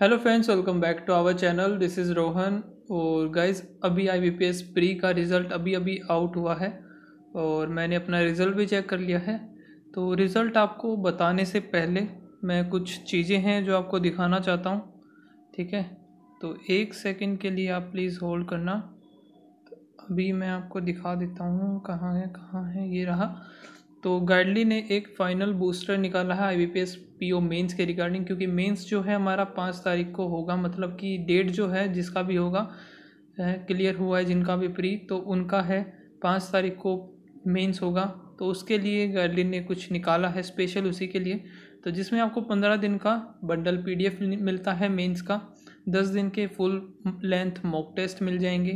hello friends welcome back to our channel this is Rohan और guys अभी IBPS pre का result अभी अभी आउट हुआ है और मैंने अपना रिज़ल्ट भी चेक कर लिया है तो रिज़ल्ट आपको बताने से पहले मैं कुछ चीज़ें हैं जो आपको दिखाना चाहता हूँ ठीक है तो एक सेकंड के लिए आप प्लीज़ होल्ड करना तो अभी मैं आपको दिखा देता हूँ कहाँ है कहाँ है ये रहा तो गार्डली ने एक फ़ाइनल बूस्टर निकाला है I B P S P O mains के रिगार्डिंग क्योंकि मेंस जो है हमारा पाँच तारीख को होगा मतलब कि डेट जो है जिसका भी होगा क्लियर हुआ है जिनका भी प्री तो उनका है पाँच तारीख को मेंस होगा तो उसके लिए गार्डली ने कुछ निकाला है स्पेशल उसी के लिए तो जिसमें आपको पंद्रह दिन का बंडल पी मिलता है मेन्स का दस दिन के फुल लेंथ मॉक टेस्ट मिल जाएंगे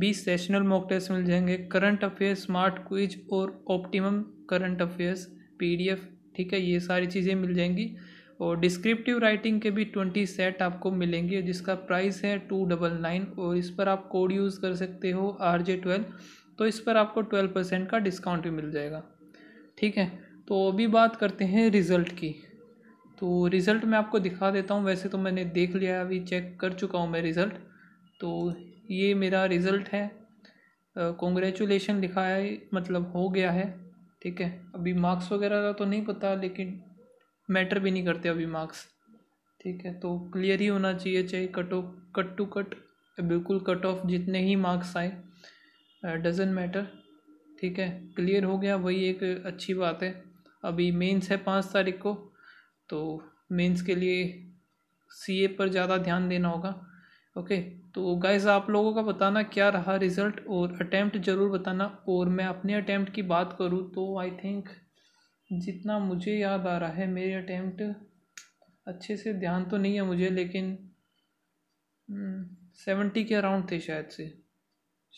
बीस सेशनल मॉक टेस्ट मिल जाएंगे करंट अफेयर्स स्मार्ट क्विज और ऑप्टिमम करंट अफेयर्स पीडीएफ ठीक है ये सारी चीज़ें मिल जाएंगी और डिस्क्रिप्टिव राइटिंग के भी ट्वेंटी सेट आपको मिलेंगे जिसका प्राइस है टू डबल नाइन और इस पर आप कोड यूज़ कर सकते हो आर जे ट्वेल्व तो इस पर आपको ट्वेल्व परसेंट का डिस्काउंट भी मिल जाएगा ठीक है तो अभी बात करते हैं रिज़ल्ट की तो रिज़ल्ट मैं आपको दिखा देता हूँ वैसे तो मैंने देख लिया अभी चेक कर चुका हूँ मैं रिज़ल्ट तो ये मेरा रिज़ल्ट है कॉन्ग्रेचुलेशन लिखा है मतलब हो गया है ठीक है अभी मार्क्स वगैरह का तो नहीं पता लेकिन मैटर भी नहीं करते अभी मार्क्स ठीक है तो क्लियर ही होना चाहिए चाहे cut off cut to cut बिल्कुल कट ऑफ जितने ही मार्क्स आए डजेंट मैटर ठीक है क्लियर हो गया वही एक अच्छी बात है अभी मेंस है पाँच तारीख को तो मेंस के लिए सीए पर ज़्यादा ध्यान देना होगा ओके तो गाइज़ आप लोगों का बताना क्या रहा रिज़ल्ट और अटैम्प्ट ज़रूर बताना और मैं अपने अटैम्प्ट की बात करूँ तो आई थिंक जितना मुझे याद आ रहा है मेरे अटैम्प्ट अच्छे से ध्यान तो नहीं है मुझे लेकिन सेवेंटी हम्म, के अराउंड थे शायद से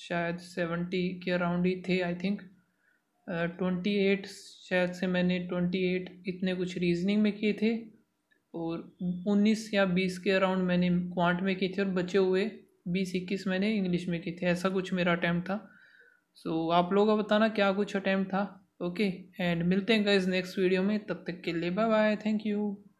शायद सेवेंटी के अराउंड ही थे आई थिंक ट्वेंटी एट शायद से मैंने ट्वेंटी एट इतने कुछ रीजनिंग में किए थे और 19 या 20 के अराउंड मैंने क्वांट में किए थे और बचे हुए 20 इक्कीस मैंने इंग्लिश में किए थे ऐसा कुछ मेरा अटैम्प्ट था सो so, आप लोगों का बताना क्या कुछ अटैम्प्ट था ओके okay, एंड मिलते हैं गाइज नेक्स्ट वीडियो में तब तक के लिए बाय बाय थैंक यू